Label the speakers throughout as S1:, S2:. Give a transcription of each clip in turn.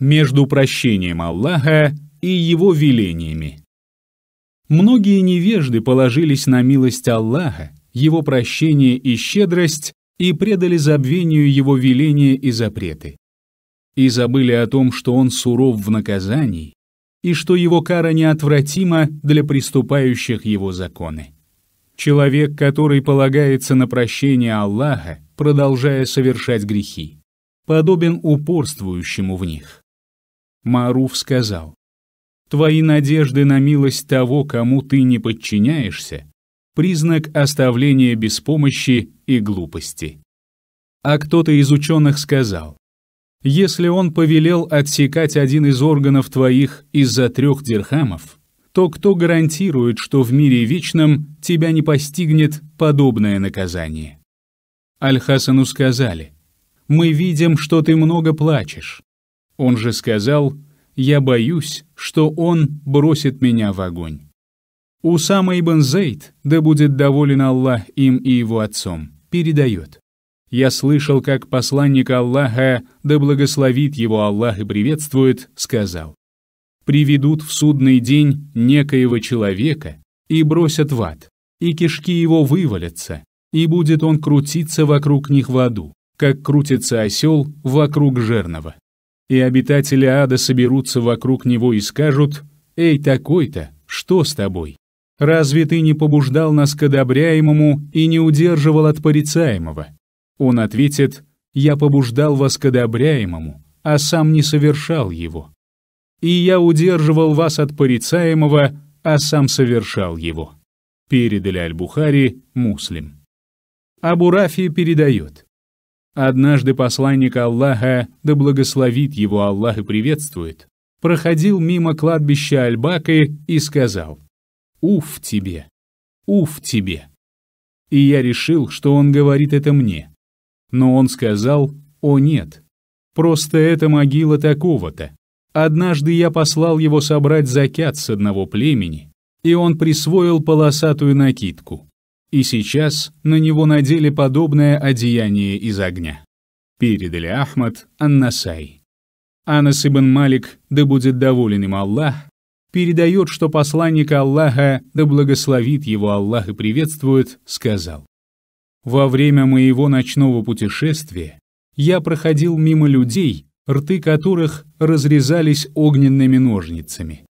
S1: между прощением Аллаха и его велениями. Многие невежды положились на милость Аллаха, его прощение и щедрость и предали забвению его веления и запреты. И забыли о том, что он суров в наказании, и что его кара неотвратима для приступающих его законы. Человек, который полагается на прощение Аллаха, продолжая совершать грехи, подобен упорствующему в них. Маруф сказал, «Твои надежды на милость того, кому ты не подчиняешься, признак оставления без помощи и глупости». А кто-то из ученых сказал, «Если он повелел отсекать один из органов твоих из-за трех дирхамов, то кто гарантирует, что в мире вечном тебя не постигнет подобное наказание?» Аль-Хасану сказали, «Мы видим, что ты много плачешь. Он же сказал, «Я боюсь, что он бросит меня в огонь». Усама ибн Зейд, да будет доволен Аллах им и его отцом, передает. «Я слышал, как посланник Аллаха, да благословит его Аллах и приветствует, сказал, «Приведут в судный день некоего человека и бросят в ад, и кишки его вывалятся, и будет он крутиться вокруг них в аду, как крутится осел вокруг жерного» и обитатели ада соберутся вокруг него и скажут «Эй, такой-то, что с тобой? Разве ты не побуждал нас к одобряемому и не удерживал от порицаемого?» Он ответит «Я побуждал вас к одобряемому, а сам не совершал его. И я удерживал вас от порицаемого, а сам совершал его». Передали Аль-Бухари, Муслим. Абурафи передает. Однажды посланник Аллаха, да благословит его Аллах и приветствует, проходил мимо кладбища Альбакы и сказал «Уф тебе! Уф тебе!» И я решил, что он говорит это мне. Но он сказал «О нет! Просто это могила такого-то! Однажды я послал его собрать закят с одного племени, и он присвоил полосатую накидку и сейчас на него надели подобное одеяние из огня. Передали Ахмад Аннасай. Анас ибн Малик, да будет доволен им Аллах, передает, что посланник Аллаха, да благословит его Аллах и приветствует, сказал. «Во время моего ночного путешествия я проходил мимо людей, рты которых разрезались огненными ножницами.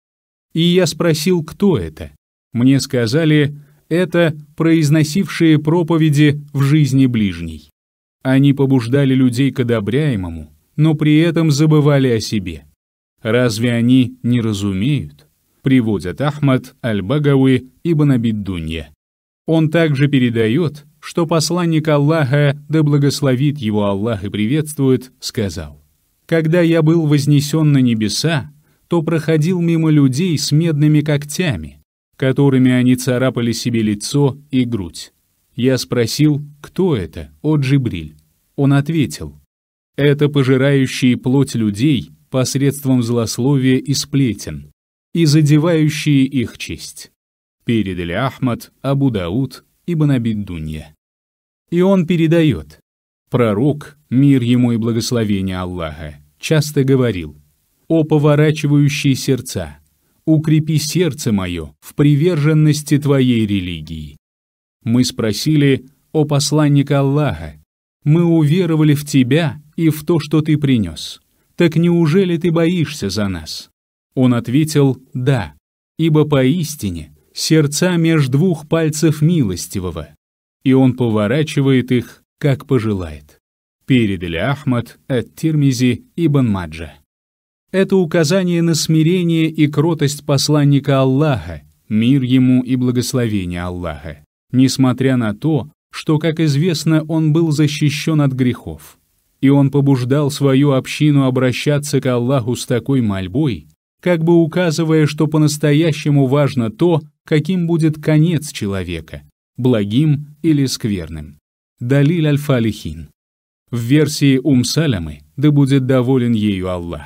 S1: И я спросил, кто это. Мне сказали, это произносившие проповеди в жизни ближней. Они побуждали людей к одобряемому, но при этом забывали о себе. Разве они не разумеют? Приводят Ахмад, Аль-Багауи и Банабиддунья. Он также передает, что посланник Аллаха, да благословит его Аллах и приветствует, сказал, «Когда я был вознесен на небеса, то проходил мимо людей с медными когтями, которыми они царапали себе лицо и грудь. Я спросил, кто это, о Джибриль. Он ответил, это пожирающие плоть людей посредством злословия и сплетен, и задевающие их честь. Передали Ахмад, Абу Дауд, Ибн Абид Дунья. И он передает. Пророк, мир ему и благословение Аллаха, часто говорил, «О поворачивающие сердца, укрепи сердце мое в приверженности Твоей религии». Мы спросили о посланник Аллаха. Мы уверовали в Тебя и в то, что Ты принес. Так неужели Ты боишься за нас? Он ответил «Да, ибо поистине сердца меж двух пальцев милостивого, и он поворачивает их, как пожелает». Передали Ахмад от Тирмизи Ибн Маджа это указание на смирение и кротость посланника Аллаха, мир ему и благословение Аллаха, несмотря на то, что, как известно, он был защищен от грехов. И он побуждал свою общину обращаться к Аллаху с такой мольбой, как бы указывая, что по-настоящему важно то, каким будет конец человека – благим или скверным. Далиль аль-Фалихин. В версии Ум Салямы «Да будет доволен ею Аллах».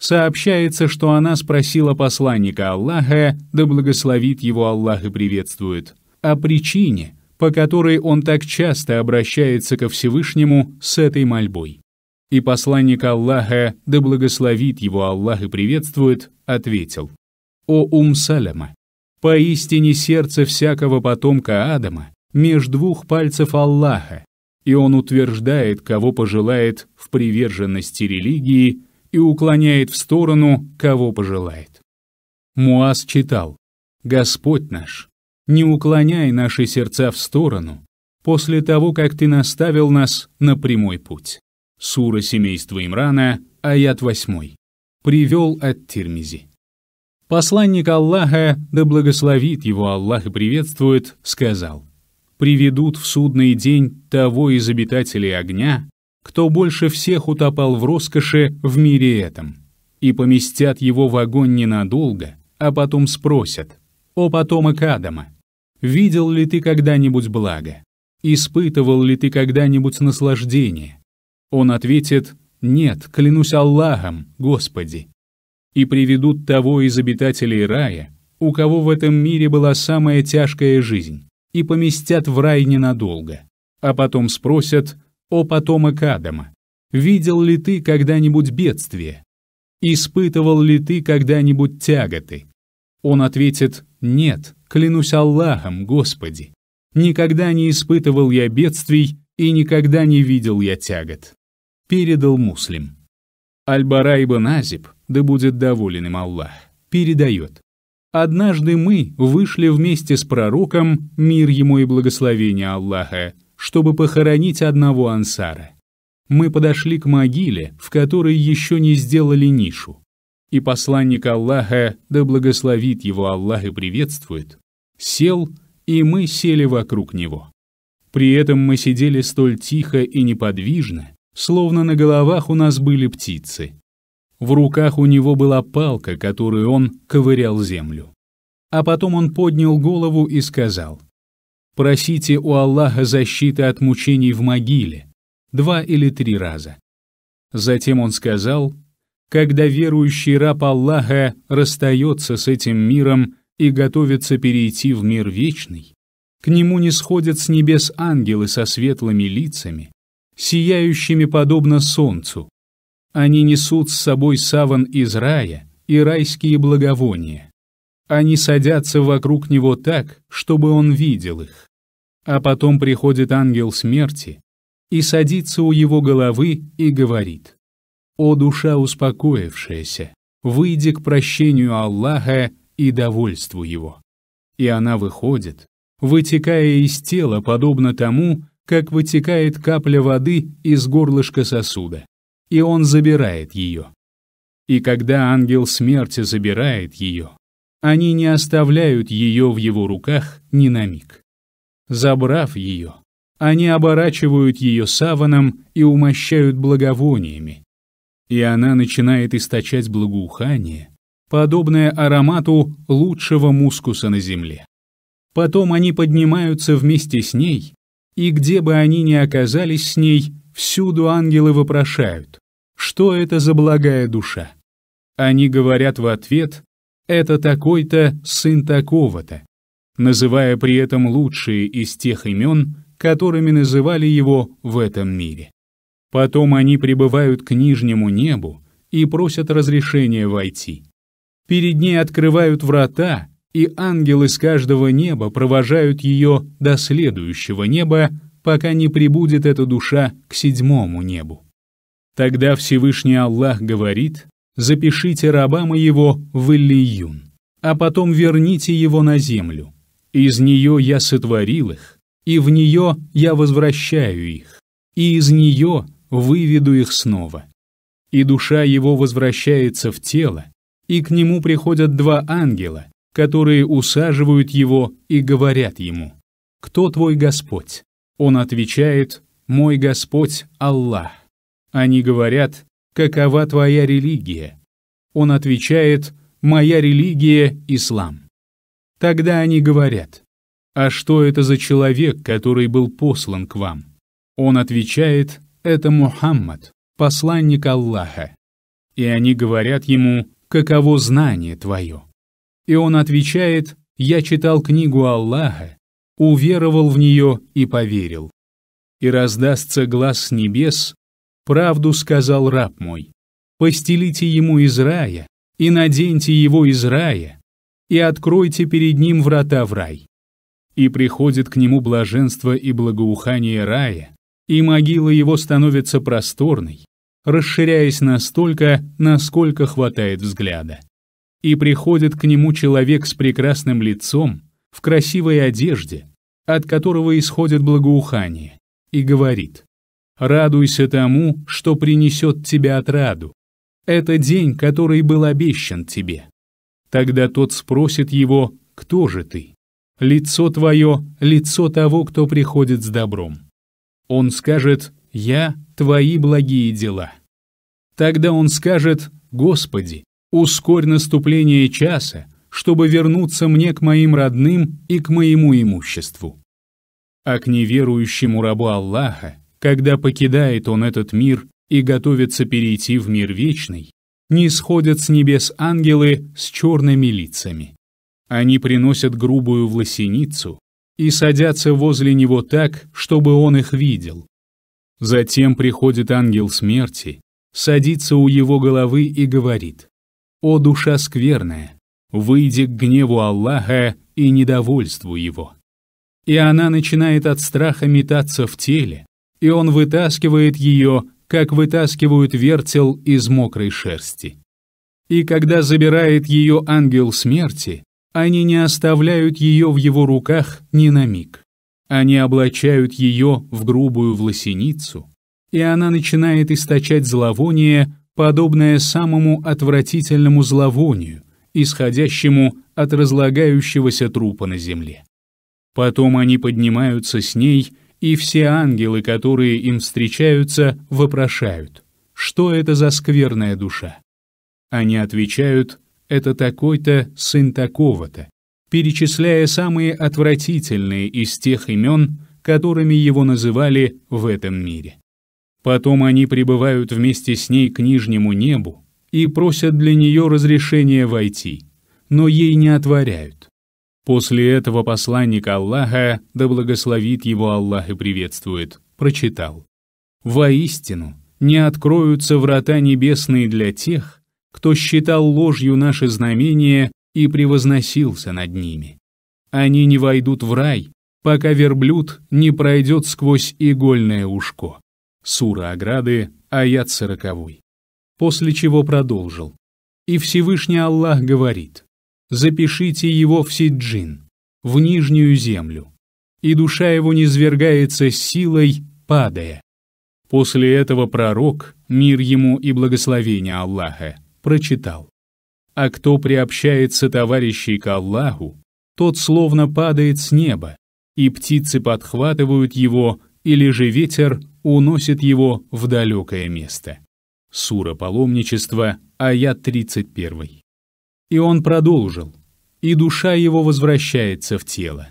S1: Сообщается, что она спросила посланника Аллаха, да благословит его Аллах и приветствует, о причине, по которой он так часто обращается ко Всевышнему с этой мольбой. И посланник Аллаха, да благословит его Аллах и приветствует, ответил, «О ум Салема, поистине сердце всякого потомка Адама меж двух пальцев Аллаха, и он утверждает, кого пожелает в приверженности религии и уклоняет в сторону, кого пожелает. Муаз читал «Господь наш, не уклоняй наши сердца в сторону, после того, как Ты наставил нас на прямой путь». Сура семейства Имрана, аят 8. Привел от Тирмизи. Посланник Аллаха, да благословит его Аллах и приветствует, сказал, «Приведут в судный день того из обитателей огня, кто больше всех утопал в роскоши в мире этом. И поместят его в огонь ненадолго, а потом спросят, «О потомок Адама, видел ли ты когда-нибудь благо? Испытывал ли ты когда-нибудь наслаждение?» Он ответит, «Нет, клянусь Аллахом, Господи». И приведут того из обитателей рая, у кого в этом мире была самая тяжкая жизнь, и поместят в рай ненадолго. А потом спросят, «О потомок Адама, видел ли ты когда-нибудь бедствие? Испытывал ли ты когда-нибудь тяготы?» Он ответит «Нет, клянусь Аллахом, Господи, никогда не испытывал я бедствий и никогда не видел я тягот». Передал муслим. Аль-Бара ибн Азиб, да будет доволен им Аллах, передает. «Однажды мы вышли вместе с пророком, мир ему и благословение Аллаха, чтобы похоронить одного ансара. Мы подошли к могиле, в которой еще не сделали нишу. И посланник Аллаха, да благословит его Аллах и приветствует, сел, и мы сели вокруг него. При этом мы сидели столь тихо и неподвижно, словно на головах у нас были птицы. В руках у него была палка, которую он ковырял землю. А потом он поднял голову и сказал — Просите у Аллаха защиты от мучений в могиле. Два или три раза. Затем он сказал, когда верующий раб Аллаха расстается с этим миром и готовится перейти в мир вечный, к нему не сходят с небес ангелы со светлыми лицами, сияющими подобно солнцу. Они несут с собой саван из рая и райские благовония. Они садятся вокруг него так, чтобы он видел их. А потом приходит ангел смерти и садится у его головы и говорит, «О душа успокоившаяся, выйди к прощению Аллаха и довольству его». И она выходит, вытекая из тела, подобно тому, как вытекает капля воды из горлышка сосуда, и он забирает ее. И когда ангел смерти забирает ее, они не оставляют ее в его руках ни на миг забрав ее, они оборачивают ее саваном и умощают благовониями. И она начинает источать благоухание, подобное аромату лучшего мускуса на земле. Потом они поднимаются вместе с ней, и где бы они ни оказались с ней, всюду ангелы вопрошают, что это за благая душа. Они говорят в ответ, это такой-то сын такого-то, называя при этом лучшие из тех имен, которыми называли его в этом мире. Потом они прибывают к нижнему небу и просят разрешения войти. Перед ней открывают врата, и ангелы с каждого неба провожают ее до следующего неба, пока не прибудет эта душа к седьмому небу. Тогда Всевышний Аллах говорит, «Запишите раба моего в Иллиюн, а потом верните его на землю, из нее я сотворил их, и в нее я возвращаю их, и из нее выведу их снова. И душа его возвращается в тело, и к нему приходят два ангела, которые усаживают его и говорят ему, «Кто твой Господь?» Он отвечает, «Мой Господь Аллах». Они говорят, «Какова твоя религия?» Он отвечает, «Моя религия — ислам». Тогда они говорят, «А что это за человек, который был послан к вам?» Он отвечает, «Это Мухаммад, посланник Аллаха». И они говорят ему, «Каково знание твое?» И он отвечает, «Я читал книгу Аллаха, уверовал в нее и поверил. И раздастся глаз с небес, правду сказал раб мой, постелите ему из рая и наденьте его из рая, и откройте перед ним врата в рай. И приходит к нему блаженство и благоухание рая, и могила его становится просторной, расширяясь настолько, насколько хватает взгляда. И приходит к нему человек с прекрасным лицом, в красивой одежде, от которого исходит благоухание, и говорит, «Радуйся тому, что принесет тебе отраду. Это день, который был обещан тебе». Тогда тот спросит его, кто же ты? Лицо твое, лицо того, кто приходит с добром. Он скажет, я твои благие дела. Тогда он скажет, Господи, ускорь наступление часа, чтобы вернуться мне к моим родным и к моему имуществу. А к неверующему рабу Аллаха, когда покидает он этот мир и готовится перейти в мир вечный, не сходят с небес ангелы с черными лицами. Они приносят грубую власеницу и садятся возле него так, чтобы он их видел. Затем приходит ангел смерти, садится у его головы и говорит, «О душа скверная, выйди к гневу Аллаха и недовольству его». И она начинает от страха метаться в теле, и он вытаскивает ее как вытаскивают вертел из мокрой шерсти. И когда забирает ее ангел смерти, они не оставляют ее в его руках ни на миг. Они облачают ее в грубую власеницу, и она начинает источать зловоние, подобное самому отвратительному зловонию, исходящему от разлагающегося трупа на земле. Потом они поднимаются с ней и все ангелы, которые им встречаются, вопрошают, что это за скверная душа? Они отвечают, это такой-то сын такого-то, перечисляя самые отвратительные из тех имен, которыми его называли в этом мире. Потом они прибывают вместе с ней к нижнему небу и просят для нее разрешения войти, но ей не отворяют. После этого посланник Аллаха, да благословит его Аллах и приветствует, прочитал. «Воистину, не откроются врата небесные для тех, кто считал ложью наши знамения и превозносился над ними. Они не войдут в рай, пока верблюд не пройдет сквозь игольное ушко». Сура Ограды, аят сороковой. После чего продолжил. «И Всевышний Аллах говорит, запишите его в Сиджин, в Нижнюю землю, и душа его низвергается силой, падая. После этого пророк, мир ему и благословение Аллаха, прочитал. А кто приобщается товарищей к Аллаху, тот словно падает с неба, и птицы подхватывают его, или же ветер уносит его в далекое место. Сура паломничества, аят 31. И он продолжил. «И душа его возвращается в тело.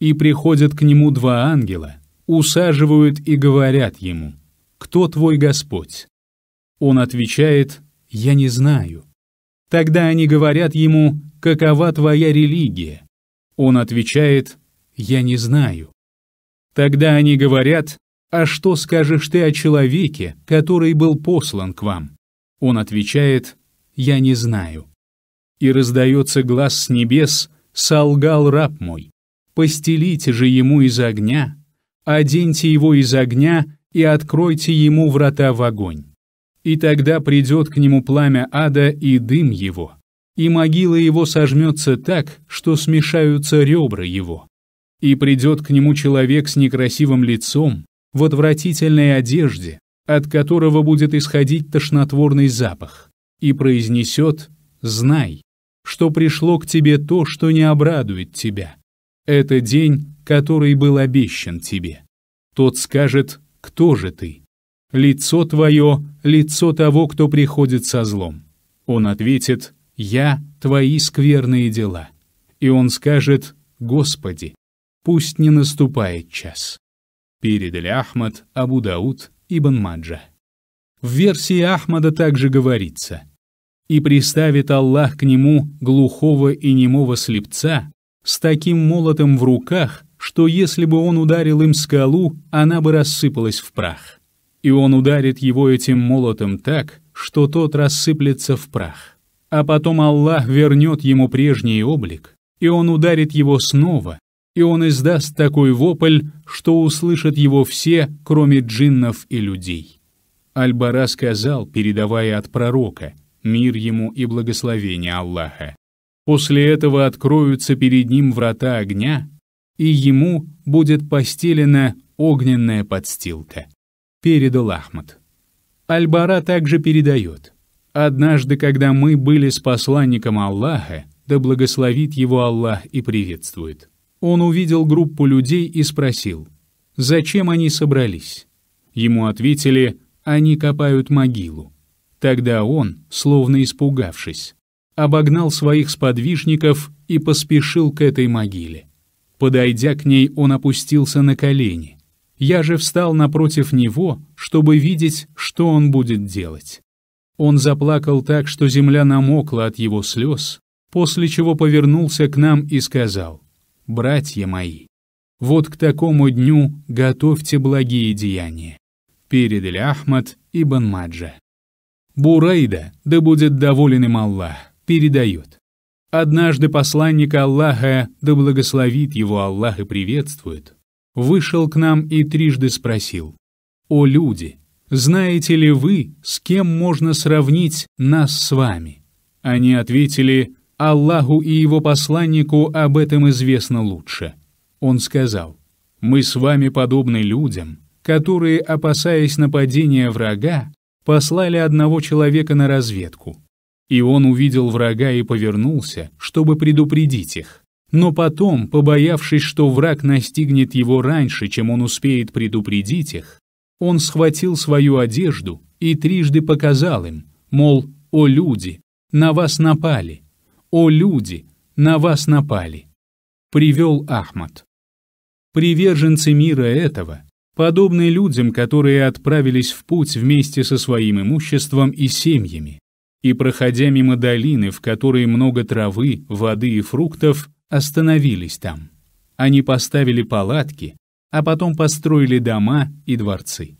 S1: И приходят к нему два ангела, усаживают и говорят ему, «Кто твой Господь?» Он отвечает, «Я не знаю». Тогда они говорят ему, «Какова твоя религия?» Он отвечает, «Я не знаю». Тогда они говорят, «А что скажешь ты о человеке, который был послан к вам?» Он отвечает, «Я не знаю» и раздается глаз с небес, солгал раб мой. Постелите же ему из огня, оденьте его из огня и откройте ему врата в огонь. И тогда придет к нему пламя ада и дым его, и могила его сожмется так, что смешаются ребра его. И придет к нему человек с некрасивым лицом, в отвратительной одежде, от которого будет исходить тошнотворный запах, и произнесет «Знай, что пришло к тебе то, что не обрадует тебя. Это день, который был обещан тебе. Тот скажет, кто же ты? Лицо твое, лицо того, кто приходит со злом. Он ответит, я твои скверные дела. И он скажет, Господи, пусть не наступает час. Передали Ахмад, Абу Дауд, Ибн Маджа. В версии Ахмада также говорится – и приставит Аллах к нему глухого и немого слепца с таким молотом в руках, что если бы он ударил им скалу, она бы рассыпалась в прах. И он ударит его этим молотом так, что тот рассыплется в прах. А потом Аллах вернет ему прежний облик, и он ударит его снова, и он издаст такой вопль, что услышат его все, кроме джиннов и людей. Аль-Бара сказал, передавая от пророка — мир ему и благословение Аллаха. После этого откроются перед ним врата огня, и ему будет постелена огненная подстилка. Передал Ахмад. Аль-Бара также передает. Однажды, когда мы были с посланником Аллаха, да благословит его Аллах и приветствует. Он увидел группу людей и спросил, зачем они собрались? Ему ответили, они копают могилу. Тогда он, словно испугавшись, обогнал своих сподвижников и поспешил к этой могиле. Подойдя к ней, он опустился на колени. Я же встал напротив него, чтобы видеть, что он будет делать. Он заплакал так, что земля намокла от его слез, после чего повернулся к нам и сказал, «Братья мои, вот к такому дню готовьте благие деяния». Передали Ахмад и Банмаджа. Бурейда, да будет доволен им Аллах, передает. Однажды посланник Аллаха, да благословит его Аллах и приветствует, вышел к нам и трижды спросил, «О люди, знаете ли вы, с кем можно сравнить нас с вами?» Они ответили, «Аллаху и его посланнику об этом известно лучше». Он сказал, «Мы с вами подобны людям, которые, опасаясь нападения врага, послали одного человека на разведку. И он увидел врага и повернулся, чтобы предупредить их. Но потом, побоявшись, что враг настигнет его раньше, чем он успеет предупредить их, он схватил свою одежду и трижды показал им, мол, «О люди, на вас напали! О люди, на вас напали!» Привел Ахмад. Приверженцы мира этого Подобные людям, которые отправились в путь вместе со своим имуществом и семьями, и, проходя мимо долины, в которой много травы, воды и фруктов, остановились там. Они поставили палатки, а потом построили дома и дворцы.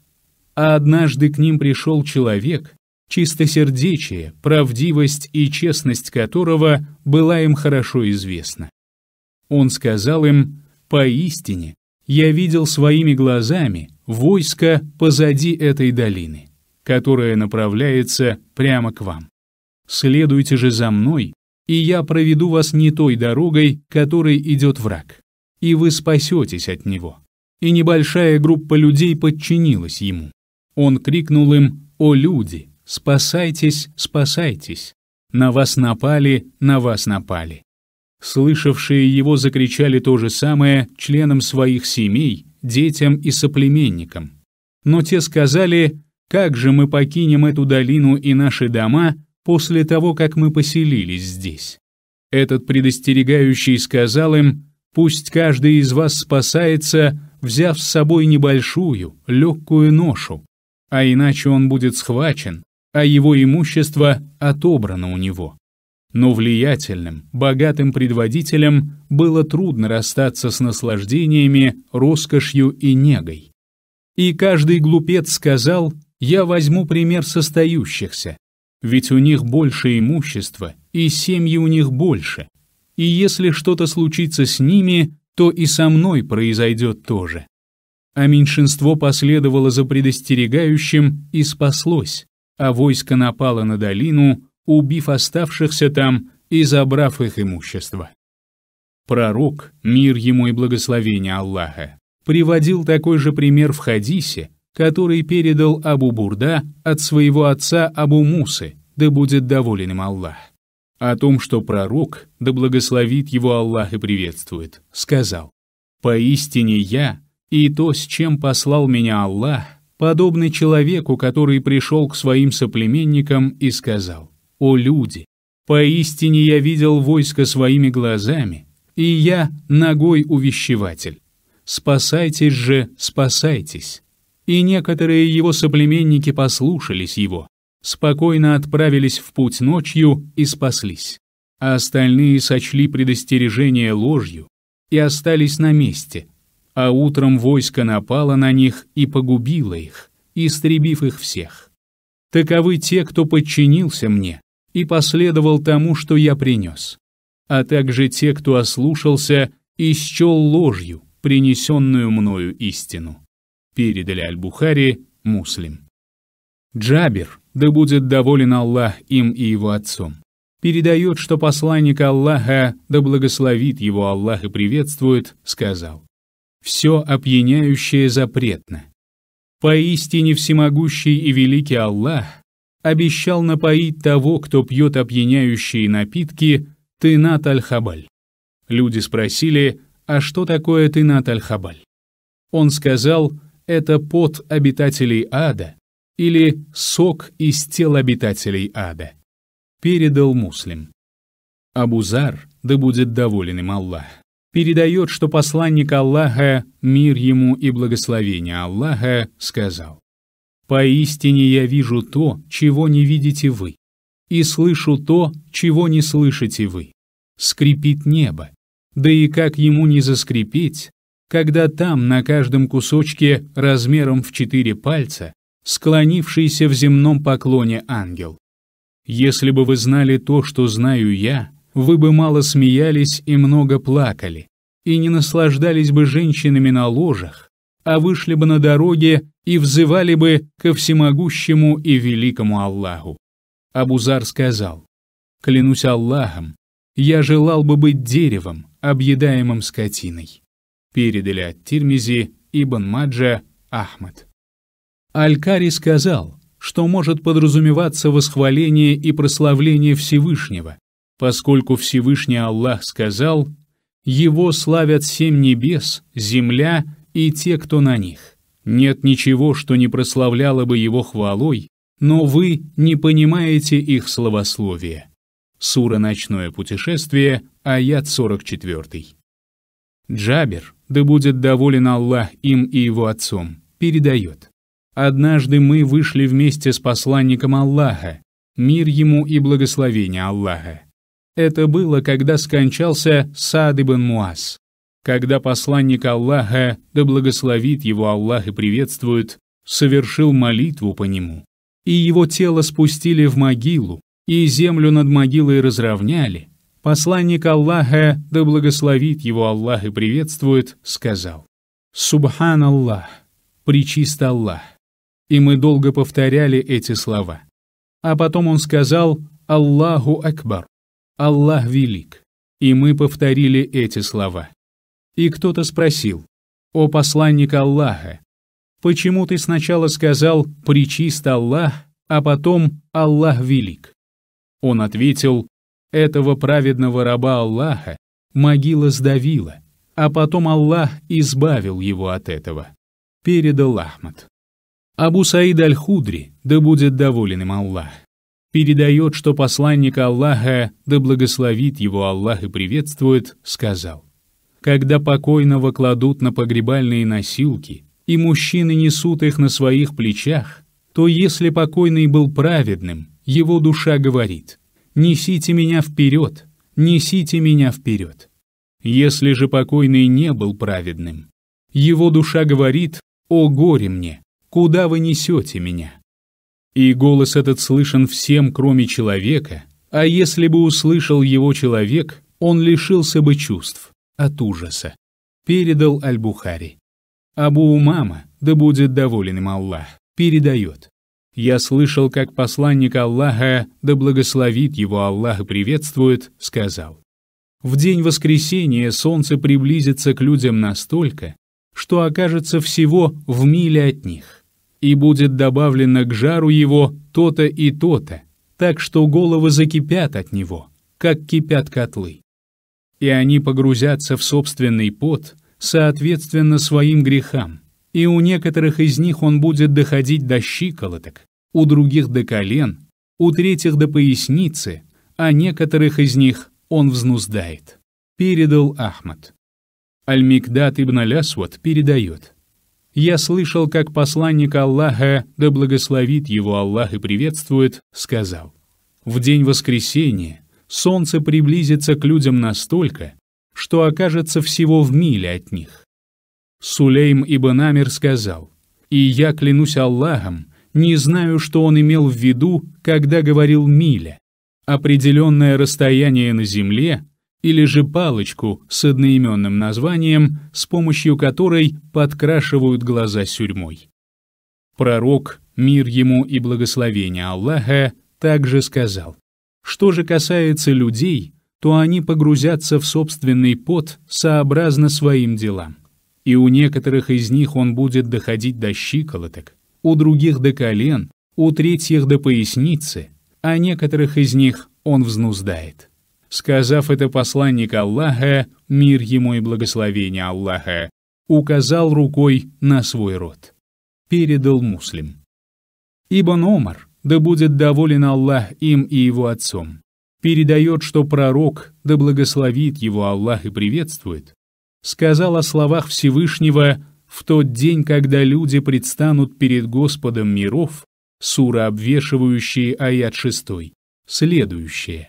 S1: А однажды к ним пришел человек, чистосердечие, правдивость и честность которого была им хорошо известна. Он сказал им, «Поистине, я видел своими глазами войско позади этой долины, которое направляется прямо к вам. Следуйте же за мной, и я проведу вас не той дорогой, которой идет враг, и вы спасетесь от него». И небольшая группа людей подчинилась ему. Он крикнул им «О люди! Спасайтесь, спасайтесь! На вас напали, на вас напали! Слышавшие его закричали то же самое членам своих семей, детям и соплеменникам. Но те сказали, «Как же мы покинем эту долину и наши дома после того, как мы поселились здесь?» Этот предостерегающий сказал им, «Пусть каждый из вас спасается, взяв с собой небольшую, легкую ношу, а иначе он будет схвачен, а его имущество отобрано у него». Но влиятельным, богатым предводителям было трудно расстаться с наслаждениями, роскошью и негой. И каждый глупец сказал «я возьму пример состоящихся», ведь у них больше имущества, и семьи у них больше, и если что-то случится с ними, то и со мной произойдет то же. А меньшинство последовало за предостерегающим и спаслось, а войско напало на долину, убив оставшихся там и забрав их имущество. Пророк, мир ему и благословение Аллаха, приводил такой же пример в хадисе, который передал Абу Бурда от своего отца Абу Мусы, да будет доволен им Аллах. О том, что пророк, да благословит его Аллах и приветствует, сказал, «Поистине я и то, с чем послал меня Аллах, подобный человеку, который пришел к своим соплеменникам и сказал, о люди! Поистине я видел войско своими глазами, и я ногой увещеватель. Спасайтесь же, спасайтесь!» И некоторые его соплеменники послушались его, спокойно отправились в путь ночью и спаслись. А остальные сочли предостережение ложью и остались на месте, а утром войско напало на них и погубило их, истребив их всех. Таковы те, кто подчинился мне, и последовал тому, что я принес, а также те, кто ослушался и счел ложью, принесенную мною истину. Передали Аль-Бухари муслим. Джабир, да будет доволен Аллах им и его отцом, передает, что посланник Аллаха, да благословит его Аллах и приветствует, сказал, «Все опьяняющее запретно. Поистине всемогущий и великий Аллах обещал напоить того, кто пьет опьяняющие напитки, Тынат Аль-Хабаль. Люди спросили, а что такое Тынат Аль-Хабаль? Он сказал, это пот обитателей ада или сок из тел обитателей ада. Передал муслим. Абузар, да будет доволен им Аллах, передает, что посланник Аллаха, мир ему и благословение Аллаха, сказал. Поистине я вижу то, чего не видите вы, и слышу то, чего не слышите вы. Скрипит небо. Да и как ему не заскрипеть, когда там на каждом кусочке размером в четыре пальца склонившийся в земном поклоне ангел. Если бы вы знали то, что знаю я, вы бы мало смеялись и много плакали, и не наслаждались бы женщинами на ложах, а вышли бы на дороге и взывали бы ко всемогущему и великому Аллаху. Абузар сказал, «Клянусь Аллахом, я желал бы быть деревом, объедаемым скотиной». Передали от Тирмизи Ибн Маджа Ахмад. Аль-Кари сказал, что может подразумеваться восхваление и прославление Всевышнего, поскольку Всевышний Аллах сказал, «Его славят семь небес, земля и те, кто на них. Нет ничего, что не прославляло бы его хвалой, но вы не понимаете их словословия. Сура «Ночное путешествие», аят 44. Джабер, да будет доволен Аллах им и его отцом, передает. «Однажды мы вышли вместе с посланником Аллаха, мир ему и благословение Аллаха. Это было, когда скончался Сад ибн Муаз когда посланник Аллаха, да благословит его Аллах и приветствует, совершил молитву по нему. И его тело спустили в могилу, и землю над могилой разровняли. Посланник Аллаха, да благословит его Аллах и приветствует, сказал, «Субхан Аллах, причист Аллах». И мы долго повторяли эти слова. А потом он сказал «Аллаху Акбар», «Аллах велик». И мы повторили эти слова. И кто-то спросил, «О посланник Аллаха, почему ты сначала сказал «причист Аллах», а потом «Аллах велик»?» Он ответил, «Этого праведного раба Аллаха могила сдавила, а потом Аллах избавил его от этого», — передал Ахмад. Абу Саид Аль-Худри, да будет доволен им Аллах, передает, что посланник Аллаха, да благословит его Аллах и приветствует, сказал, когда покойного кладут на погребальные носилки, и мужчины несут их на своих плечах, то если покойный был праведным, его душа говорит «Несите меня вперед, несите меня вперед». Если же покойный не был праведным, его душа говорит «О горе мне, куда вы несете меня?» И голос этот слышен всем, кроме человека, а если бы услышал его человек, он лишился бы чувств от ужаса. Передал Аль-Бухари. Абу Умама, да будет доволен им Аллах, передает. Я слышал, как посланник Аллаха, да благословит его Аллах и приветствует, сказал. В день воскресения солнце приблизится к людям настолько, что окажется всего в миле от них, и будет добавлено к жару его то-то и то-то, так что головы закипят от него, как кипят котлы и они погрузятся в собственный пот, соответственно своим грехам, и у некоторых из них он будет доходить до щиколоток, у других до колен, у третьих до поясницы, а некоторых из них он взнуздает. Передал Ахмад. Аль-Микдат ибн Алясвад передает. «Я слышал, как посланник Аллаха, да благословит его Аллах и приветствует, сказал, «В день воскресения солнце приблизится к людям настолько, что окажется всего в миле от них. Сулейм ибн Амир сказал, «И я клянусь Аллахом, не знаю, что он имел в виду, когда говорил «миля», определенное расстояние на земле или же палочку с одноименным названием, с помощью которой подкрашивают глаза сюрьмой. Пророк, мир ему и благословение Аллаха, также сказал, что же касается людей, то они погрузятся в собственный пот сообразно своим делам. И у некоторых из них он будет доходить до щиколоток, у других до колен, у третьих до поясницы, а некоторых из них он взнуздает. Сказав это посланник Аллаха, мир ему и благословение Аллаха, указал рукой на свой род. Передал муслим. Ибн Омар, да будет доволен Аллах им и его отцом, передает, что пророк, да благословит его Аллах и приветствует, сказал о словах Всевышнего «в тот день, когда люди предстанут перед Господом миров», сура, обвешивающие аят 6, следующее.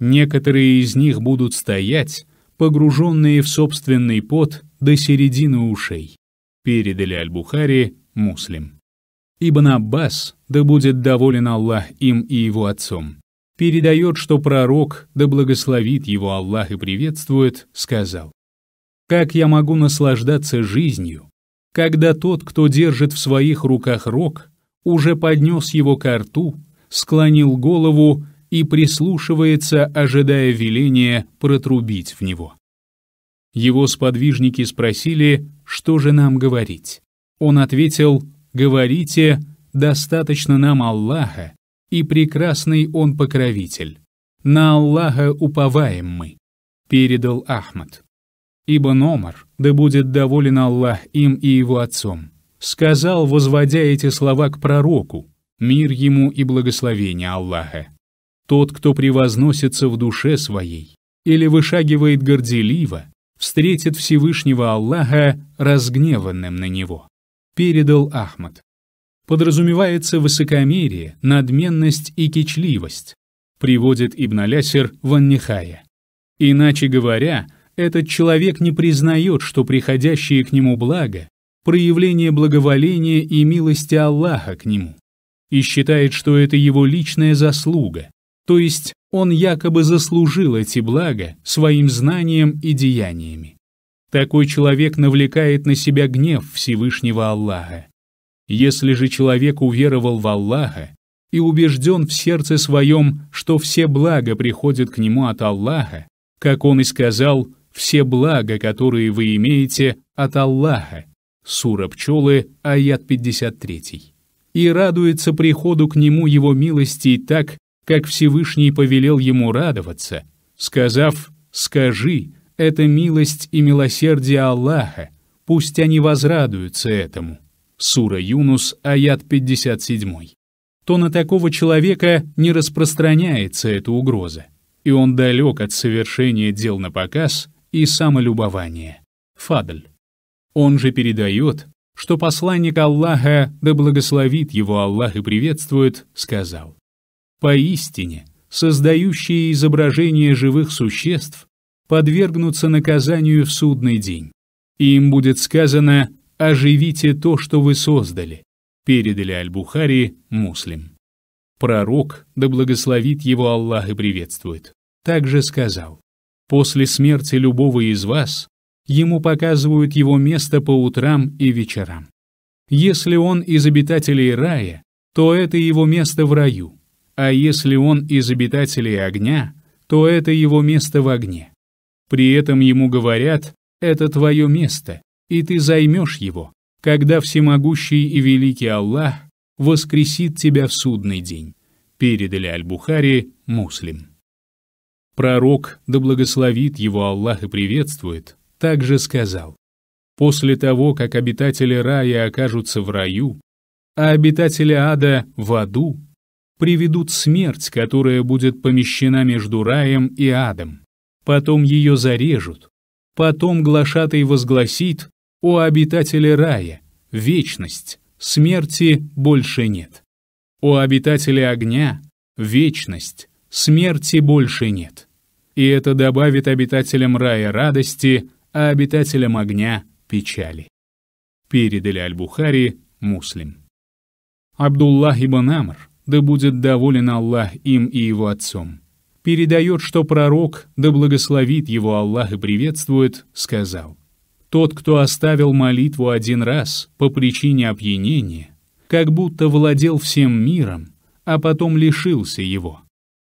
S1: Некоторые из них будут стоять, погруженные в собственный пот до середины ушей. Передали Аль-Бухари, муслим. Ибн Аббас, да будет доволен Аллах им и его отцом, передает, что пророк, да благословит его Аллах и приветствует, сказал, «Как я могу наслаждаться жизнью, когда тот, кто держит в своих руках рог, уже поднес его ко рту, склонил голову и прислушивается, ожидая веления протрубить в него?» Его сподвижники спросили, что же нам говорить. Он ответил, говорите «Достаточно нам Аллаха, и прекрасный Он покровитель. На Аллаха уповаем мы», — передал Ахмад. Ибн Омар, да будет доволен Аллах им и его отцом, сказал, возводя эти слова к пророку, мир ему и благословение Аллаха. Тот, кто превозносится в душе своей или вышагивает горделиво, встретит Всевышнего Аллаха разгневанным на него передал Ахмад. Подразумевается высокомерие, надменность и кичливость, приводит Ибн Алясер в Аннихае. Иначе говоря, этот человек не признает, что приходящие к нему благо – проявление благоволения и милости Аллаха к нему, и считает, что это его личная заслуга, то есть он якобы заслужил эти блага своим знанием и деяниями. Такой человек навлекает на себя гнев Всевышнего Аллаха. Если же человек уверовал в Аллаха и убежден в сердце своем, что все блага приходят к нему от Аллаха, как он и сказал, все блага, которые вы имеете, от Аллаха. Сура Пчелы, аят 53. И радуется приходу к нему его милости так, как Всевышний повелел ему радоваться, сказав «Скажи, — это милость и милосердие Аллаха, пусть они возрадуются этому. Сура Юнус, аят 57. То на такого человека не распространяется эта угроза, и он далек от совершения дел на показ и самолюбования. Фадль. Он же передает, что посланник Аллаха, да благословит его Аллах и приветствует, сказал, «Поистине, создающие изображение живых существ подвергнутся наказанию в судный день. И им будет сказано «Оживите то, что вы создали», передали Аль-Бухари муслим. Пророк, да благословит его Аллах и приветствует, также сказал «После смерти любого из вас ему показывают его место по утрам и вечерам. Если он из обитателей рая, то это его место в раю, а если он из обитателей огня, то это его место в огне. При этом ему говорят «это твое место, и ты займешь его, когда всемогущий и великий Аллах воскресит тебя в судный день», передали Аль-Бухари муслим. Пророк, да благословит его Аллах и приветствует, также сказал, «После того, как обитатели рая окажутся в раю, а обитатели ада — в аду, приведут смерть, которая будет помещена между раем и адом, потом ее зарежут, потом глашатый возгласит «О обитателе рая! Вечность! Смерти больше нет!» «О обитателе огня! Вечность! Смерти больше нет!» И это добавит обитателям рая радости, а обитателям огня — печали. Передали Аль-Бухари муслим. Абдуллах ибн Амр, да будет доволен Аллах им и его отцом, передает, что пророк, да благословит его Аллах и приветствует, сказал, «Тот, кто оставил молитву один раз по причине опьянения, как будто владел всем миром, а потом лишился его.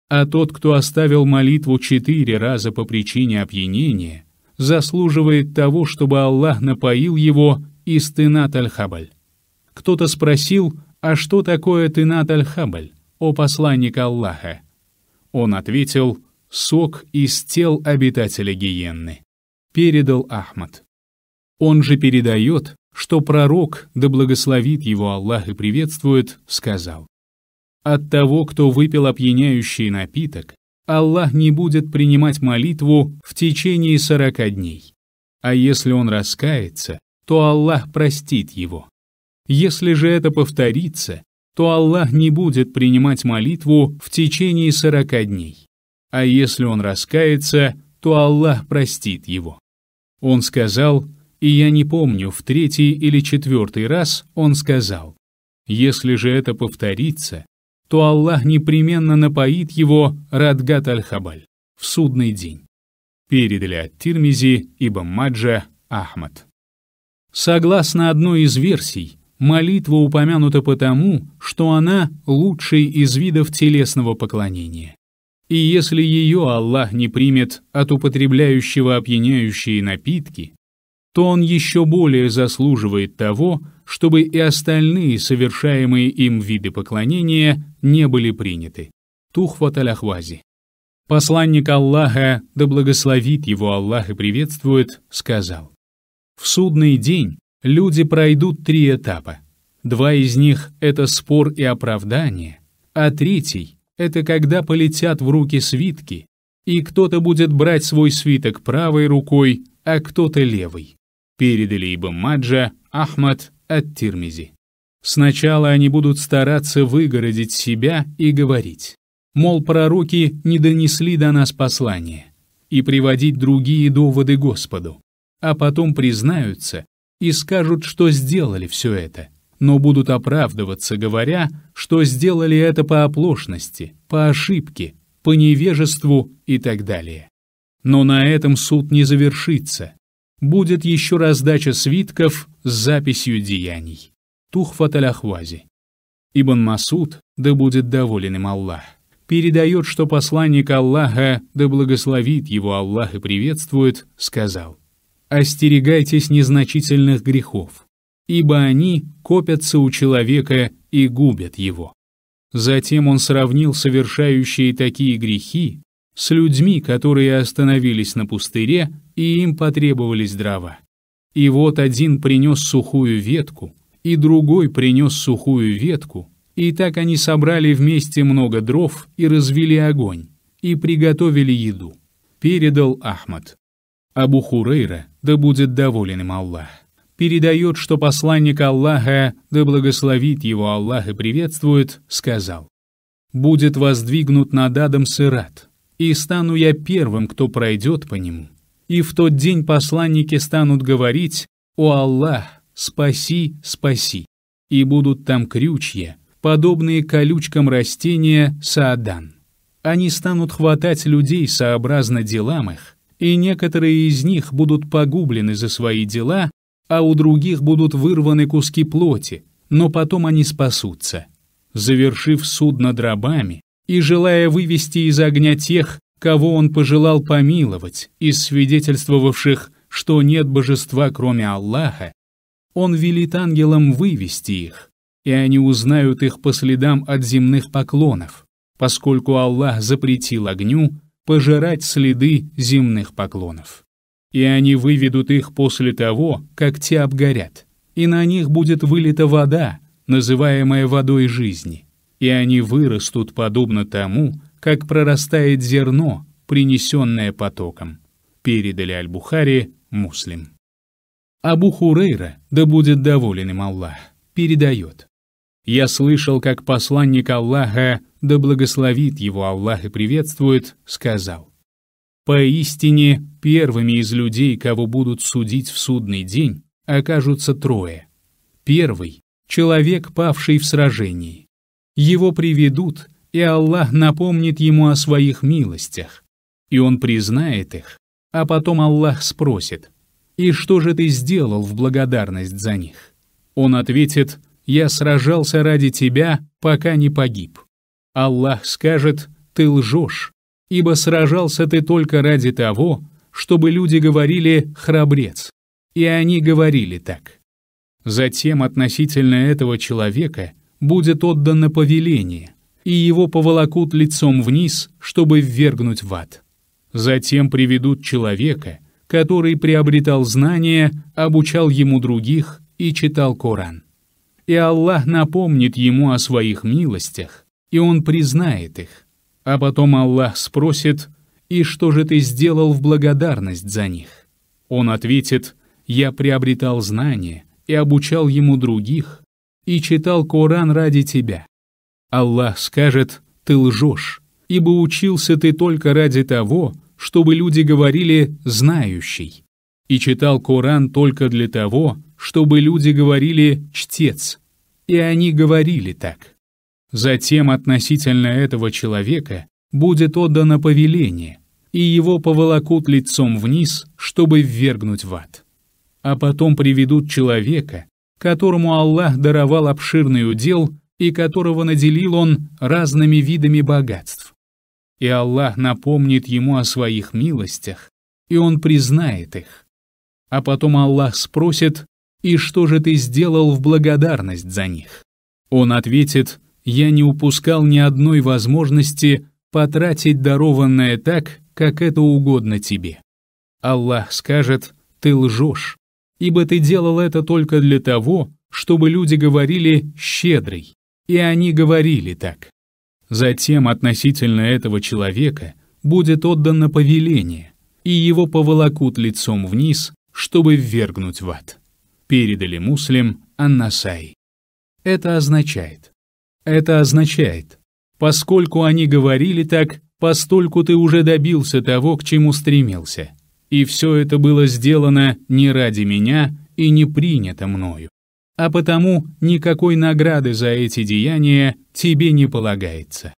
S1: А тот, кто оставил молитву четыре раза по причине опьянения, заслуживает того, чтобы Аллах напоил его истынат аль-хабль». Кто-то спросил, а что такое тынат аль-хабль, о посланник Аллаха? Он ответил «Сок из тел обитателя гиенны», — передал Ахмад. Он же передает, что пророк, да благословит его Аллах и приветствует, сказал «От того, кто выпил опьяняющий напиток, Аллах не будет принимать молитву в течение сорока дней. А если он раскается, то Аллах простит его. Если же это повторится, то Аллах не будет принимать молитву в течение сорока дней. А если он раскается, то Аллах простит его. Он сказал, и я не помню, в третий или четвертый раз он сказал, если же это повторится, то Аллах непременно напоит его Радгат Аль-Хабаль в судный день. Передали от Тирмизи, ибн Маджа, Ахмад. Согласно одной из версий, молитва упомянута потому, что она лучший из видов телесного поклонения. И если ее Аллах не примет от употребляющего опьяняющие напитки, то он еще более заслуживает того, чтобы и остальные совершаемые им виды поклонения не были приняты. Тухват аляхвази, Посланник Аллаха, да благословит его Аллах и приветствует, сказал, «В судный день люди пройдут три этапа. Два из них — это спор и оправдание, а третий — это когда полетят в руки свитки, и кто-то будет брать свой свиток правой рукой, а кто-то левой. Передали Ибн Маджа Ахмад от Тирмизи. Сначала они будут стараться выгородить себя и говорить, мол, пророки не донесли до нас послание, и приводить другие доводы Господу, а потом признаются, и скажут, что сделали все это, но будут оправдываться, говоря, что сделали это по оплошности, по ошибке, по невежеству и так далее. Но на этом суд не завершится. Будет еще раздача свитков с записью деяний. Тухфат аль-Ахвази. Ибн Масуд, да будет доволен им Аллах, передает, что посланник Аллаха, да благословит его Аллах и приветствует, сказал, остерегайтесь незначительных грехов, ибо они копятся у человека и губят его. Затем он сравнил совершающие такие грехи с людьми, которые остановились на пустыре, и им потребовались дрова. И вот один принес сухую ветку, и другой принес сухую ветку, и так они собрали вместе много дров и развели огонь, и приготовили еду. Передал Ахмад. Абу Хурейра да будет доволен им Аллах. Передает, что посланник Аллаха, да благословит его Аллах и приветствует, сказал, «Будет воздвигнут над адом сырат, и стану я первым, кто пройдет по нему. И в тот день посланники станут говорить, «О Аллах, спаси, спаси!» И будут там крючья, подобные колючкам растения Саадан. Они станут хватать людей сообразно делам их, и некоторые из них будут погублены за свои дела, а у других будут вырваны куски плоти, но потом они спасутся. Завершив суд над рабами и желая вывести из огня тех, кого он пожелал помиловать, из свидетельствовавших, что нет божества кроме Аллаха, он велит ангелам вывести их, и они узнают их по следам от земных поклонов, поскольку Аллах запретил огню, пожирать следы земных поклонов. И они выведут их после того, как те обгорят, и на них будет вылита вода, называемая водой жизни, и они вырастут подобно тому, как прорастает зерно, принесенное потоком. Передали Аль-Бухари муслим. Абу Хурейра, да будет доволен им Аллах, передает. Я слышал, как посланник Аллаха, да благословит его Аллах и приветствует, сказал, «Поистине первыми из людей, кого будут судить в судный день, окажутся трое. Первый — человек, павший в сражении. Его приведут, и Аллах напомнит ему о своих милостях, и он признает их, а потом Аллах спросит, «И что же ты сделал в благодарность за них?» Он ответит, — я сражался ради тебя, пока не погиб. Аллах скажет, ты лжешь, ибо сражался ты только ради того, чтобы люди говорили «храбрец», и они говорили так. Затем относительно этого человека будет отдано повеление, и его поволокут лицом вниз, чтобы ввергнуть в ад. Затем приведут человека, который приобретал знания, обучал ему других и читал Коран и Аллах напомнит ему о своих милостях, и он признает их. А потом Аллах спросит, «И что же ты сделал в благодарность за них?» Он ответит, «Я приобретал знания и обучал ему других, и читал Коран ради тебя». Аллах скажет, «Ты лжешь, ибо учился ты только ради того, чтобы люди говорили «знающий», и читал Коран только для того, чтобы люди говорили «чтец». И они говорили так. Затем относительно этого человека будет отдано повеление, и его поволокут лицом вниз, чтобы ввергнуть в ад. А потом приведут человека, которому Аллах даровал обширный удел и которого наделил он разными видами богатств. И Аллах напомнит ему о своих милостях, и он признает их. А потом Аллах спросит, и что же ты сделал в благодарность за них? Он ответит, я не упускал ни одной возможности потратить дарованное так, как это угодно тебе. Аллах скажет, ты лжешь, ибо ты делал это только для того, чтобы люди говорили «щедрый», и они говорили так. Затем относительно этого человека будет отдано повеление, и его поволокут лицом вниз, чтобы ввергнуть в ад передали муслим Аннасай. Это означает. Это означает. Поскольку они говорили так, постольку ты уже добился того, к чему стремился. И все это было сделано не ради меня и не принято мною. А потому никакой награды за эти деяния тебе не полагается.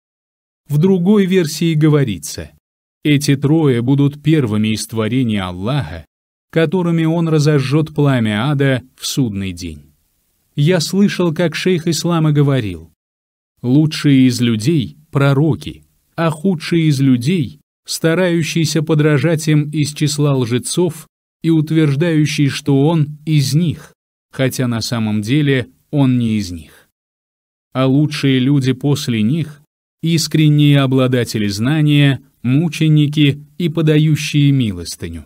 S1: В другой версии говорится, эти трое будут первыми из творения Аллаха, которыми он разожжет пламя ада в судный день. Я слышал, как шейх ислама говорил, «Лучшие из людей — пророки, а худшие из людей, старающиеся подражать им из числа лжецов и утверждающие, что он из них, хотя на самом деле он не из них. А лучшие люди после них — искренние обладатели знания, мученики и подающие милостыню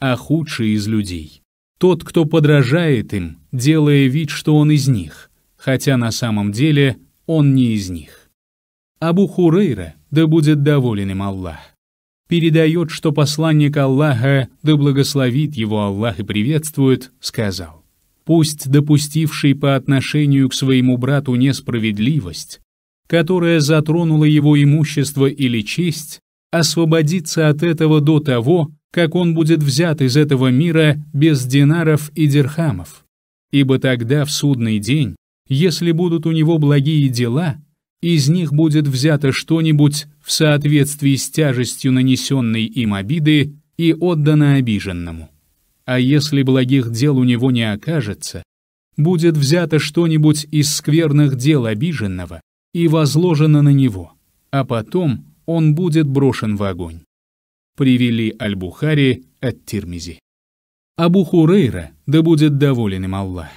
S1: а худший из людей. Тот, кто подражает им, делая вид, что он из них, хотя на самом деле он не из них. Абу Хурейра, да будет доволен им Аллах, передает, что посланник Аллаха, да благословит его Аллах и приветствует, сказал, «Пусть допустивший по отношению к своему брату несправедливость, которая затронула его имущество или честь, освободиться от этого до того, как он будет взят из этого мира без динаров и дирхамов. Ибо тогда в судный день, если будут у него благие дела, из них будет взято что-нибудь в соответствии с тяжестью нанесенной им обиды и отдано обиженному. А если благих дел у него не окажется, будет взято что-нибудь из скверных дел обиженного и возложено на него, а потом он будет брошен в огонь. Привели Аль-Бухари от Тирмизи. Абу Хурейра, да будет доволен им Аллах,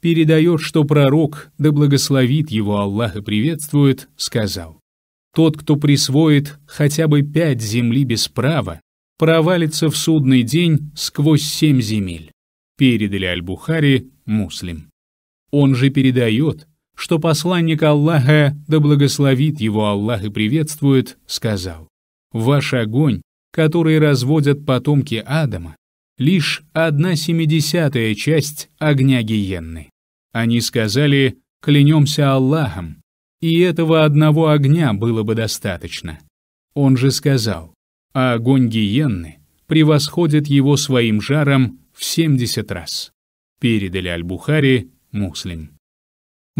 S1: передает, что пророк, да благословит его Аллах и приветствует, сказал, «Тот, кто присвоит хотя бы пять земли без права, провалится в судный день сквозь семь земель», передали Аль-Бухари муслим. Он же передает, что посланник Аллаха, да благословит его Аллах и приветствует, сказал, «Ваш огонь, который разводят потомки Адама, лишь одна семидесятая часть огня гиенны». Они сказали, «Клянемся Аллахом, и этого одного огня было бы достаточно». Он же сказал, «А огонь гиенны превосходит его своим жаром в семьдесят раз». Передали Аль-Бухари, Муслим.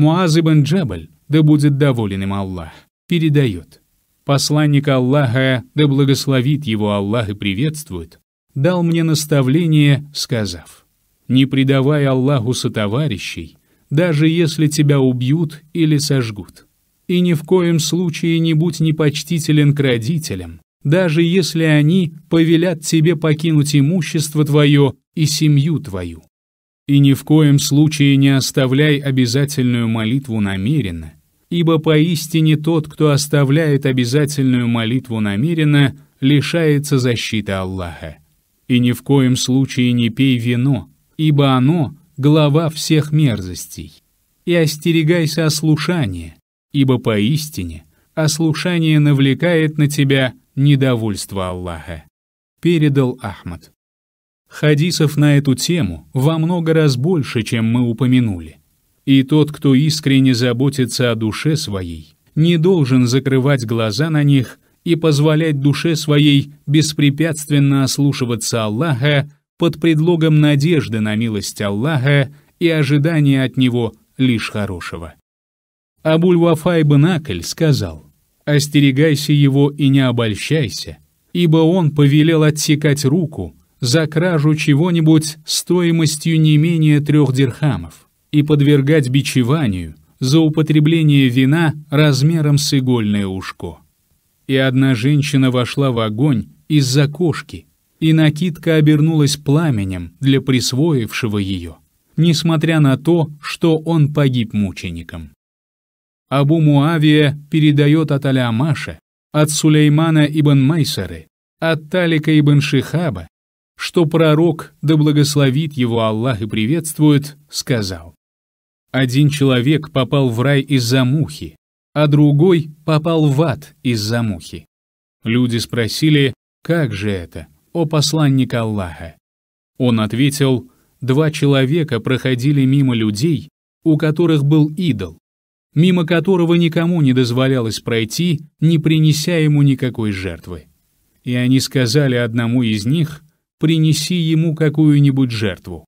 S1: Муаз ибн Джабль, да будет доволен им Аллах, передает. Посланник Аллаха, да благословит его Аллах и приветствует, дал мне наставление, сказав, «Не предавай Аллаху сотоварищей, даже если тебя убьют или сожгут. И ни в коем случае не будь непочтителен к родителям, даже если они повелят тебе покинуть имущество твое и семью твою. И ни в коем случае не оставляй обязательную молитву намеренно, ибо поистине тот, кто оставляет обязательную молитву намеренно, лишается защиты Аллаха. И ни в коем случае не пей вино, ибо оно — глава всех мерзостей. И остерегайся ослушания, ибо поистине ослушание навлекает на тебя недовольство Аллаха. Передал Ахмад. Хадисов на эту тему во много раз больше, чем мы упомянули. И тот, кто искренне заботится о душе своей, не должен закрывать глаза на них и позволять душе своей беспрепятственно ослушиваться Аллаха под предлогом надежды на милость Аллаха и ожидания от Него лишь хорошего. Абуль-Вафай Бнакль сказал, «Остерегайся его и не обольщайся, ибо он повелел отсекать руку, за кражу чего-нибудь стоимостью не менее трех дирхамов и подвергать бичеванию за употребление вина размером с игольное ушко. И одна женщина вошла в огонь из-за кошки, и накидка обернулась пламенем для присвоившего ее, несмотря на то, что он погиб мучеником. Абу Муавия передает от Алямаша, от Сулеймана ибн Майсары, от Талика ибн Шихаба что пророк, да благословит его Аллах и приветствует, сказал, «Один человек попал в рай из-за мухи, а другой попал в ад из-за мухи». Люди спросили, «Как же это, о посланник Аллаха?» Он ответил, «Два человека проходили мимо людей, у которых был идол, мимо которого никому не дозволялось пройти, не принеся ему никакой жертвы. И они сказали одному из них, принеси ему какую-нибудь жертву.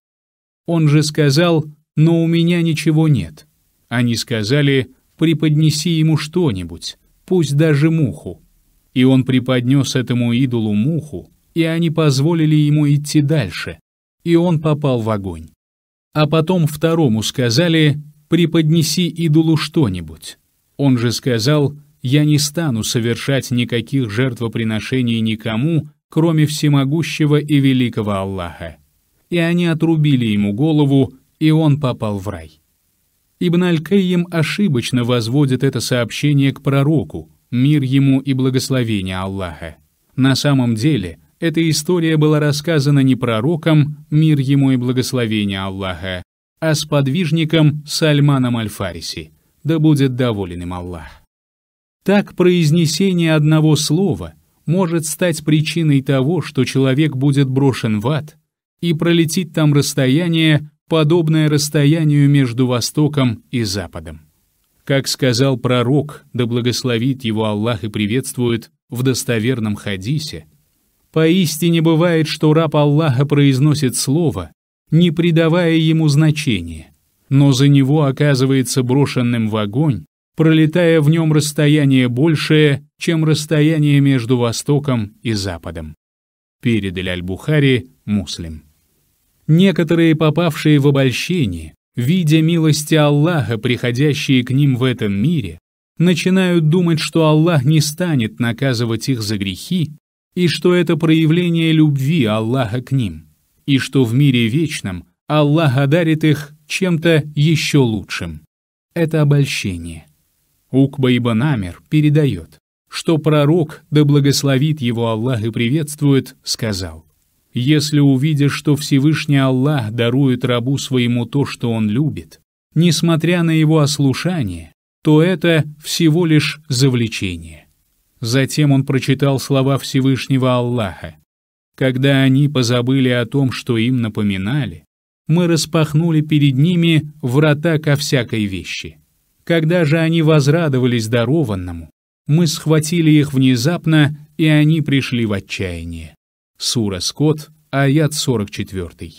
S1: Он же сказал, но у меня ничего нет. Они сказали, преподнеси ему что-нибудь, пусть даже муху. И он преподнес этому идолу муху, и они позволили ему идти дальше, и он попал в огонь. А потом второму сказали, преподнеси идолу что-нибудь. Он же сказал, я не стану совершать никаких жертвоприношений никому, кроме всемогущего и великого Аллаха. И они отрубили ему голову, и он попал в рай. Ибн Аль-Кайим ошибочно возводит это сообщение к пророку, мир ему и благословение Аллаха. На самом деле, эта история была рассказана не пророком, мир ему и благословение Аллаха, а с подвижником Сальманом Аль-Фариси, да будет доволен им Аллах. Так произнесение одного слова может стать причиной того, что человек будет брошен в ад и пролетит там расстояние, подобное расстоянию между Востоком и Западом. Как сказал пророк, да благословит его Аллах и приветствует в достоверном хадисе, «Поистине бывает, что раб Аллаха произносит слово, не придавая ему значения, но за него оказывается брошенным в огонь, пролетая в нем расстояние большее, чем расстояние между Востоком и Западом. Передали Аль-Бухари муслим. Некоторые попавшие в обольщение, видя милости Аллаха, приходящие к ним в этом мире, начинают думать, что Аллах не станет наказывать их за грехи, и что это проявление любви Аллаха к ним, и что в мире вечном Аллах одарит их чем-то еще лучшим. Это обольщение. Укба ибн Амир передает, что пророк, да благословит его Аллах и приветствует, сказал, «Если увидишь, что Всевышний Аллах дарует рабу своему то, что он любит, несмотря на его ослушание, то это всего лишь завлечение». Затем он прочитал слова Всевышнего Аллаха. Когда они позабыли о том, что им напоминали, мы распахнули перед ними врата ко всякой вещи. Когда же они возрадовались дарованному, мы схватили их внезапно, и они пришли в отчаяние. Сура Скот, аят 44.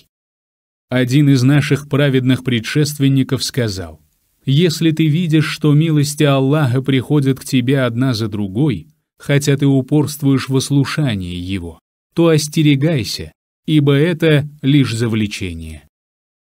S1: Один из наших праведных предшественников сказал, «Если ты видишь, что милости Аллаха приходят к тебе одна за другой, хотя ты упорствуешь в ослушании Его, то остерегайся, ибо это лишь завлечение».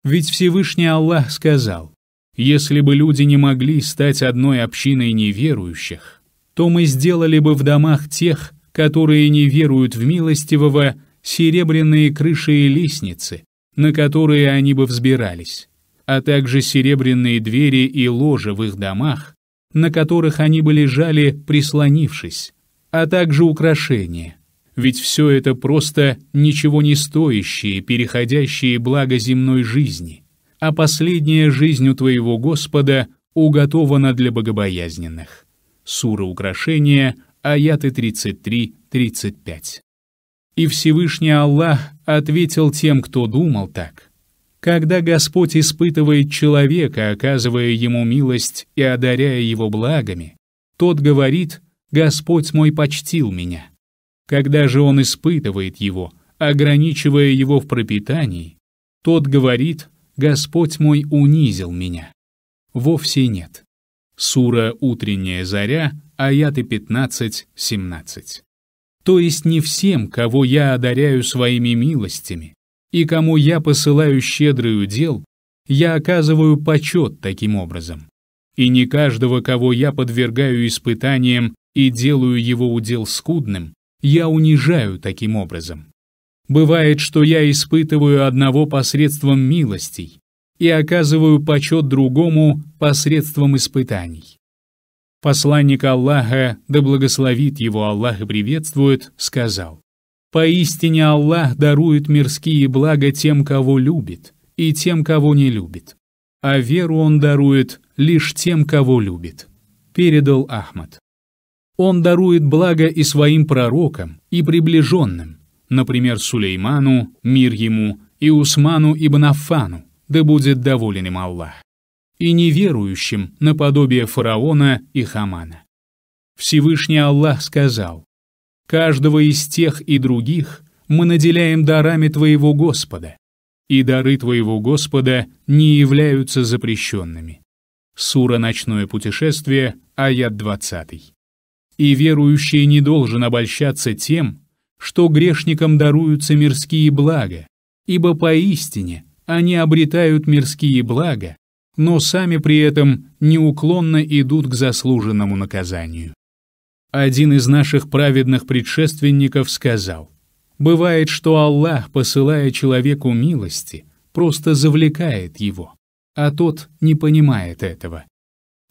S1: Ведь Всевышний Аллах сказал, если бы люди не могли стать одной общиной неверующих, то мы сделали бы в домах тех, которые не веруют в милостивого, серебряные крыши и лестницы, на которые они бы взбирались, а также серебряные двери и ложи в их домах, на которых они бы лежали, прислонившись, а также украшения. Ведь все это просто ничего не стоящие, переходящие благо земной жизни а последняя жизнь у твоего Господа уготована для богобоязненных». Сура украшения, аяты 33-35. И Всевышний Аллах ответил тем, кто думал так. Когда Господь испытывает человека, оказывая ему милость и одаряя его благами, тот говорит «Господь мой почтил меня». Когда же он испытывает его, ограничивая его в пропитании, тот говорит Господь мой унизил меня. Вовсе нет. Сура «Утренняя заря», аяты 15-17. То есть не всем, кого я одаряю своими милостями, и кому я посылаю щедрый удел, я оказываю почет таким образом. И не каждого, кого я подвергаю испытаниям и делаю его удел скудным, я унижаю таким образом. Бывает, что я испытываю одного посредством милостей и оказываю почет другому посредством испытаний. Посланник Аллаха, да благословит его Аллах и приветствует, сказал, «Поистине Аллах дарует мирские блага тем, кого любит, и тем, кого не любит, а веру Он дарует лишь тем, кого любит», — передал Ахмад. Он дарует благо и своим пророкам, и приближенным, например, Сулейману, мир ему, и Усману ибн Аффану, да будет доволен им Аллах, и неверующим наподобие фараона и хамана. Всевышний Аллах сказал, «Каждого из тех и других мы наделяем дарами твоего Господа, и дары твоего Господа не являются запрещенными». Сура «Ночное путешествие», аят 20. И верующий не должен обольщаться тем, что грешникам даруются мирские блага, ибо поистине они обретают мирские блага, но сами при этом неуклонно идут к заслуженному наказанию. Один из наших праведных предшественников сказал, «Бывает, что Аллах, посылая человеку милости, просто завлекает его, а тот не понимает этого.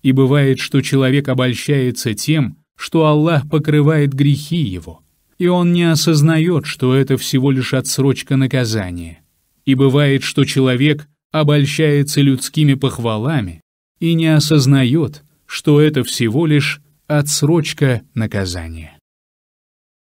S1: И бывает, что человек обольщается тем, что Аллах покрывает грехи его, и он не осознает, что это всего лишь отсрочка наказания. И бывает, что человек обольщается людскими похвалами и не осознает, что это всего лишь отсрочка наказания.